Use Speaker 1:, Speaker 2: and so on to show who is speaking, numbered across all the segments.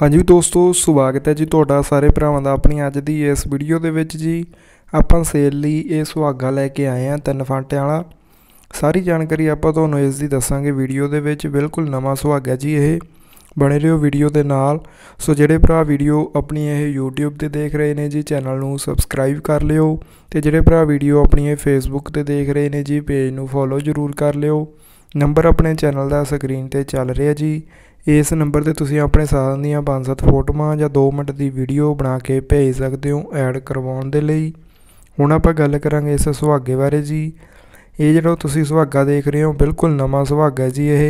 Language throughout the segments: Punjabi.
Speaker 1: ਹਾਂਜੀ ਦੋਸਤੋ ਸਵਾਗਤ ਹੈ ਜੀ ਤੁਹਾਡਾ ਸਾਰੇ ਭਰਾਵਾਂ ਦਾ ਆਪਣੀ ਅੱਜ ਦੀ ਇਸ ਵੀਡੀਓ ਦੇ ਵਿੱਚ ਜੀ ਆਪਾਂ ਸੇਲ ਲਈ ਇਹ ਸੁਹਾਗਾ ਲੈ ਕੇ ਆਏ ਆ ਤਿੰਨ ਫਾਂਟੇ ਵਾਲਾ ਸਾਰੀ ਜਾਣਕਾਰੀ ਆਪਾਂ ਤੁਹਾਨੂੰ ਇਸ ਦੀ ਦੱਸਾਂਗੇ ਵੀਡੀਓ ਦੇ ਵਿੱਚ ਬਿਲਕੁਲ ਨਵਾਂ ਸੁਹਾਗਾ ਜੀ ਇਹ ਬਣੇ ਰਹੋ ਵੀਡੀਓ ਦੇ ਨਾਲ ਸੋ ਜਿਹੜੇ ਭਰਾ ਵੀਡੀਓ ਆਪਣੀ ਇਹ YouTube ਤੇ ਦੇਖ ਰਹੇ ਨੇ ਜੀ ਚੈਨਲ ਨੂੰ ਸਬਸਕ੍ਰਾਈਬ ਕਰ ਲਿਓ ਤੇ ਜਿਹੜੇ ਭਰਾ ਵੀਡੀਓ ਆਪਣੀ ਇਹ Facebook ਤੇ ਦੇਖ ਰਹੇ ਨੇ ਜੀ ਪੇਜ ਨੂੰ ਫੋਲੋ ਜ਼ਰੂਰ ਕਰ ਲਿਓ ਨੰਬਰ ਆਪਣੇ ਚੈਨਲ ਦਾ ਸਕਰੀਨ ਤੇ ਚੱਲ ਰਿਹਾ ਜੀ ਇਸ ਨੰਬਰ ਤੇ ਤੁਸੀਂ ਆਪਣੇ ਸਾਧਨ ਦੀਆਂ 5-7 ਫੋਟੋਆਂ ਜਾਂ 2 ਮਿੰਟ ਦੀ ਵੀਡੀਓ ਬਣਾ ਕੇ ਭੇਜ ਸਕਦੇ ਹੋ ਐਡ ਕਰਵਾਉਣ ਦੇ ਲਈ ਹੁਣ ਆਪਾਂ ਗੱਲ ਕਰਾਂਗੇ ਇਸ ਸੁਹਾਗੇ ਬਾਰੇ ਜੀ ਇਹ ਜਿਹੜਾ ਤੁਸੀਂ ਸੁਹਾਗਾ ਦੇਖ ਰਹੇ ਹੋ ਬਿਲਕੁਲ ਨਵਾਂ ਸੁਹਾਗਾ ਹੈ ਜੀ ਇਹ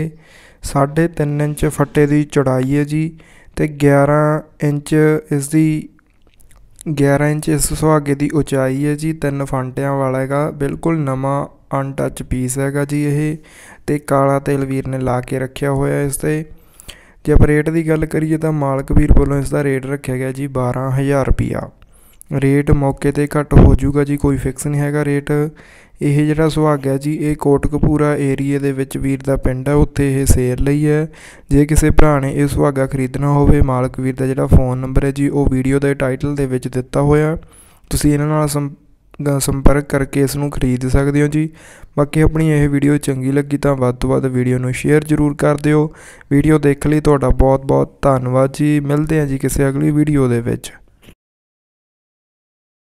Speaker 1: 3.5 ਇੰਚ ਫੱਟੇ ਦੀ ਚੌੜਾਈ ਹੈ ਜੀ ਤੇ 11 ਇੰਚ ਇਸ ਦੀ 11 ਇੰਚ ਇਸ ਸੁਹਾਗੇ ਦੀ ਉਚਾਈ ਹੈ ਜੀ ਤਿੰਨ ਫਾਂਟਿਆਂ ਵਾਲਾ ਹੈਗਾ ਬਿਲਕੁਲ ਨਵਾਂ ਅਨਟੱਚ ਪੀਸ ਹੈਗਾ ਜੀ ਇਹ ਤੇ ਕਾਲਾ ਤੇਲ ਵੀਰ ਨੇ ਲਾ ਕੇ ਰੱਖਿਆ ਹੋਇਆ ਇਸ ਤੇ ਜੇ ਆਪਾਂ ਰੇਟ ਦੀ ਗੱਲ ਕਰੀਏ ਤਾਂ ਮਾਲਕ ਵੀਰ ਵੱਲੋਂ ਇਸ ਦਾ ਰੇਟ ਰੱਖਿਆ ਗਿਆ ਜੀ 12000 ਰੁਪਿਆ ਰੇਟ ਮੌਕੇ ਤੇ ਘੱਟ ਹੋ ਜਾਊਗਾ ਜੀ ਕੋਈ ਫਿਕਸ ਨਹੀਂ ਹੈਗਾ ਰੇਟ ਇਹ ਜਿਹੜਾ ਸੁਹਾਗ ਹੈ ਜੀ ਇਹ ਕੋਟਕਪੂਰਾ ਏਰੀਆ ਦੇ ਵਿੱਚ ਵੀਰ ਦਾ ਪਿੰਡ ਹੈ ਉੱਥੇ ਇਹ ਸੇਲ ਲਈ ਹੈ ਜੇ ਕਿਸੇ ਭਰਾ ਨੇ ਇਹ ਸੁਹਾਗਾ ਖਰੀਦਣਾ ਹੋਵੇ ਮਾਲਕ ਵੀਰ ਦਾ ਜਿਹੜਾ ਫੋਨ ਨੰਬਰ ਹੈ ਜੀ ਉਹ ਵੀਡੀਓ ਦੇ ਟਾਈਟਲ ਦੇ ਵਿੱਚ ਦਿੱਤਾ ਹੋਇਆ ਤੁਸੀਂ ਇਹਨਾਂ ਨਾਲ ਸੰਪਰਕ ਕਰਕੇ ਇਸ ਨੂੰ ਖਰੀਦ ਸਕਦੇ ਹੋ ਜੀ ਬਾਕੀ ਆਪਣੀ ਇਹ ਵੀਡੀਓ ਚੰਗੀ ਲੱਗੀ ਤਾਂ ਵੱਧ ਤੋਂ ਵੱਧ ਵੀਡੀਓ ਨੂੰ ਸ਼ੇਅਰ ਜ਼ਰੂਰ ਕਰ ਦਿਓ ਵੀਡੀਓ ਦੇਖ ਲਈ ਤੁਹਾਡਾ ਬਹੁਤ ਬਹੁਤ ਧੰਨਵਾਦ ਜੀ ਮਿਲਦੇ ਹਾਂ ਜੀ ਕਿਸੇ ਅਗਲੀ ਵੀਡੀਓ ਦੇ ਵਿੱਚ